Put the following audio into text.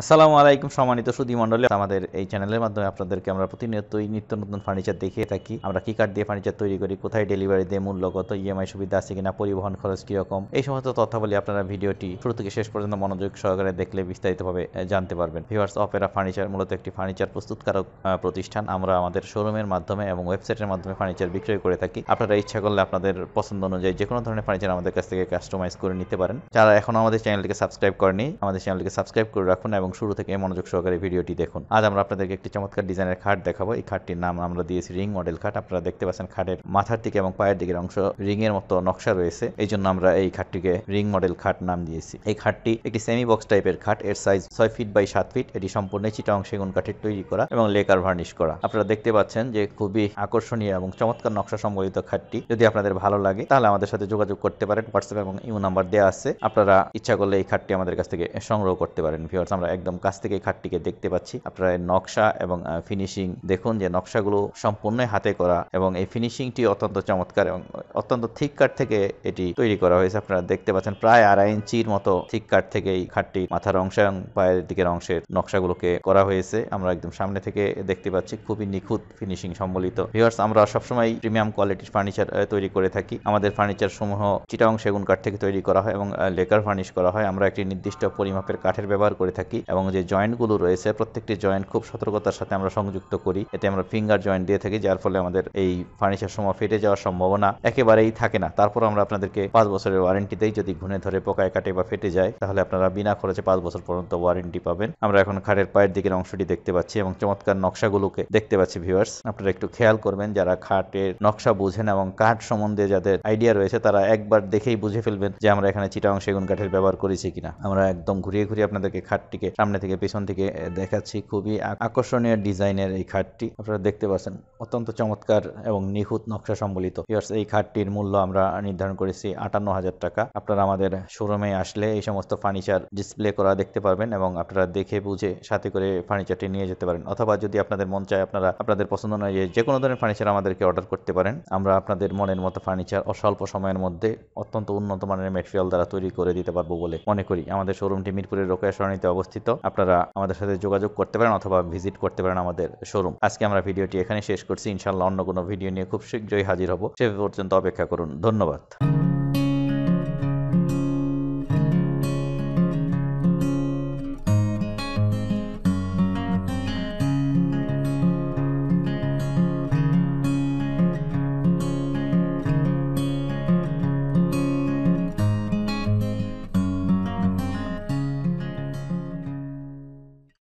আসসালামু আলাইকুম সম্মানিত সুদী মন্ডলী আমাদের এই চ্যানেলের মাধ্যমে আপনাদেরকে আমরা প্রতিনিয়তই নিত্য নতুন ফার্নিচার দেখিয়ে থাকি আমরা কি কার্ড দিয়ে ফার্নিচার তৈরি করি কোথায় ডেলিভারি দিয়ে মূল্যগত ইএমআই e সুবিধা আছে কিনা পরিবহন খরচ কীরকম এই সমস্ত তথ্যাবলী আপনারা ভিডিওটি শুরু থেকে শেষ পর্যন্ত মনোযোগ সহকারে দেখলে বিস্তারিতভাবে জানতে পারবেন ভিউয়ার্স অপেরা ফার্নিচার মূলত একটি ফার্নিচার প্রস্তুতকারক প্রতিষ্ঠান আমরা আমাদের শোরুমের মাধ্যমে এবং ওয়েবসাইটের মাধ্যমে ফার্নিচার বিক্রয় করে থাকি আপনারা ইচ্ছা করলে আপনাদের পছন্দ অনুযায়ী যে কোনো ধরনের ফার্নিচার আমাদের কাছ থেকে কাস্টমাইজ করে নিতে পারেন যারা এখন আমাদের চ্যানেলটিকে সাবস্ক্রাইব করেনি আমাদের চ্যানেলটিকে সাবস্ক্রাইব করে রাখুন এবং শুরু থেকে মনোযোগ সহকারে ভিডিওটি দেখুন আজ আমরা আপনাদেরকে একটি চমৎকার ডিজাইনের খাট দেখাবো এই খাটটির নাম আমরা দিয়েছি রিং মডেল খাট আপনারা দেখতে পাচ্ছেন খাটের মাথার দিকে এবং পায়ের দিকের অংশ রিং এর মতো নকশা রয়েছে এই জন্য আমরা এই খাটটিকে রিং মডেল খাট নাম দিয়েছি এই খাটটি একটি সেমি বক্স টাইপের খাট এর সাইজ ছয় ফিট বাই সাত ফিট এটি সম্পূর্ণ চিটা অংশে গুন কাঠের তৈরি করা এবং লেকার ভার্নিশ করা আপনারা দেখতে পাচ্ছেন যে খুবই আকর্ষণীয় এবং চমৎকার নকশা সম্বলিত খাটটি যদি আপনাদের ভালো লাগে তাহলে আমাদের সাথে যোগাযোগ করতে পারেন হোয়াটসঅ্যাপ এবং ইউ নাম্বার দেওয়া আছে আপনারা ইচ্ছা করলে এই খাটটি আমাদের কাছ থেকে সংগ্রহ করতে পারেন ভিউয়ার্স আমরা একদম কাছ থেকে খাটটিকে দেখতে পাচ্ছি আপনারা নকশা এবং ফিনিশিং দেখুন যে নকশাগুলো সম্পূর্ণ হাতে করা এবং এই ফিনিশিংটি অত্যন্ত চমৎকার এবং অত্যন্ত থিক কাঠ থেকে এটি তৈরি করা হয়েছে আপনারা দেখতে পাচ্ছেন প্রায় আড়াই ইঞ্চির মতো থিক কাঠ থেকে এই খাটটি মাথার অংশ এবং পায়ের দিকের অংশের নকশাগুলোকে করা হয়েছে আমরা একদম সামনে থেকে দেখতে পাচ্ছি খুবই নিখুঁত ফিনিশিং সম্বলিত ভিওয়ার্স আমরা সবসময় প্রিমিয়াম কোয়ালিটির ফার্নিচার তৈরি করে থাকি আমাদের ফার্নিচার সমূহ চিটাং সেগুন কাঠ থেকে তৈরি করা হয় এবং লেকার ফার্নিশ করা হয় আমরা একটি নির্দিষ্ট পরিমাপের কাঠের ব্যবহার করে থাকি এবং যে জয়েন্টগুলো রয়েছে প্রত্যেকটি জয়েন্ট খুব সতর্কতার সাথে আমরা সংযুক্ত করি এতে আমরা ফিঙ্গার জয়েন্ট দিয়ে থাকি যার ফলে আমাদের এই ফার্নিচার সমূহ ফেটে যাওয়ার সম্ভাবনা একে একেবারেই থাকে না তারপর আমরা আপনাদেরকে পাঁচ বছরের ওয়ারেন্টি দিই যদি ঘুনে ধরে পোকায় কাটে বা ফেটে যায় তাহলে আপনারা বিনা খরচে পাঁচ বছর পর্যন্ত ওয়ারেন্টি পাবেন আমরা এখন খাটের পায়ের দিকের অংশটি দেখতে পাচ্ছি এবং চমৎকার নকশাগুলোকে দেখতে পাচ্ছি ভিউয়ার্স আপনারা একটু খেয়াল করবেন যারা খাটের নকশা বুঝেন এবং কাঠ সম্বন্ধে যাদের আইডিয়া রয়েছে তারা একবার দেখেই বুঝে ফেলবেন যে আমরা এখানে চিটাং সেগুন কাঠের ব্যবহার করেছি কিনা আমরা একদম ঘুরিয়ে ঘুরিয়ে আপনাদেরকে খাটটিকে সামনে থেকে পেছন থেকে দেখাচ্ছি খুবই আকর্ষণীয় ডিজাইনের এই খাটটি আপনারা দেখতে পাচ্ছেন অত্যন্ত চমৎকার এবং নিখুঁত নকশা সম্বলিত এই খাট চেয়ারটির মূল্য আমরা নির্ধারণ করেছি আটান্ন হাজার টাকা আপনারা আমাদের শোরুমে আসলে এই সমস্ত ফার্নিচার ডিসপ্লে করা দেখতে পারবেন এবং আপনারা দেখে বুঝে সাথে করে ফার্নিচারটি নিয়ে যেতে পারেন অথবা যদি আপনাদের মন চায় আপনারা আপনাদের পছন্দ নয় যে কোনো ধরনের ফার্নিচার আমাদেরকে অর্ডার করতে পারেন আমরা আপনাদের মনের মতো ফার্নিচার অস্বল্প সময়ের মধ্যে অত্যন্ত উন্নত মানের মেটেরিয়াল দ্বারা তৈরি করে দিতে পারবো বলে মনে করি আমাদের শোরুমটি মিরপুরের রোকেয়া সরণিতে অবস্থিত আপনারা আমাদের সাথে যোগাযোগ করতে পারেন অথবা ভিজিট করতে পারেন আমাদের শোরুম আজকে আমরা ভিডিওটি এখানে শেষ করছি ইনশাল্লাহ অন্য কোনো ভিডিও নিয়ে খুব শীঘ্রই হাজির হবো সে পর্যন্ত অপেক্ষা করুন ধন্যবাদ